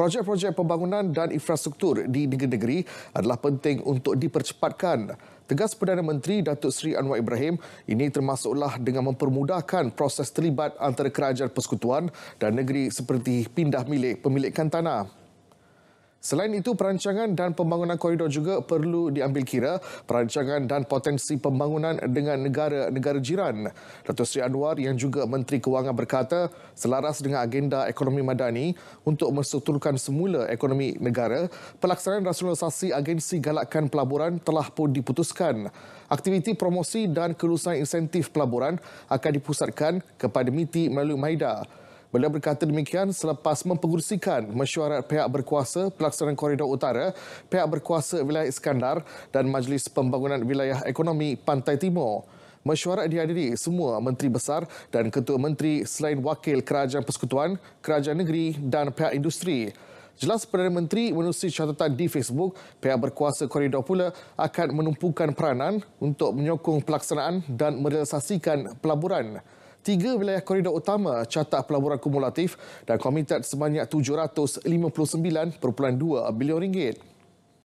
projek-projek pembangunan dan infrastruktur di negeri-negeri adalah penting untuk dipercepatkan. Tegas Perdana Menteri Datuk Seri Anwar Ibrahim, ini termasuklah dengan mempermudahkan proses terlibat antara kerajaan persekutuan dan negeri seperti pindah milik pemilikan tanah. Selain itu, perancangan dan pembangunan koridor juga perlu diambil kira perancangan dan potensi pembangunan dengan negara-negara jiran. Datuk Seri Anwar yang juga Menteri Kewangan berkata selaras dengan agenda ekonomi madani untuk menstrukturkan semula ekonomi negara, pelaksanaan rasionalisasi agensi galakkan pelaburan telah pun diputuskan. Aktiviti promosi dan kelulusan insentif pelaburan akan dipusatkan kepada MITI melalui Maida. Beliau berkata demikian selepas mempengurusikan mesyuarat pihak berkuasa pelaksanaan koridor utara, pihak berkuasa wilayah Iskandar dan Majlis Pembangunan Wilayah Ekonomi Pantai Timur. Mesyuarat dihadiri semua menteri besar dan ketua menteri selain wakil kerajaan persekutuan, kerajaan negeri dan pihak industri. Jelas Perdana Menteri menerusi catatan di Facebook, pihak berkuasa koridor pula akan menumpukan peranan untuk menyokong pelaksanaan dan merealisasikan pelaburan tiga wilayah koridor utama catat pelaburan kumulatif dan komited sebanyak 759.2 bilion ringgit.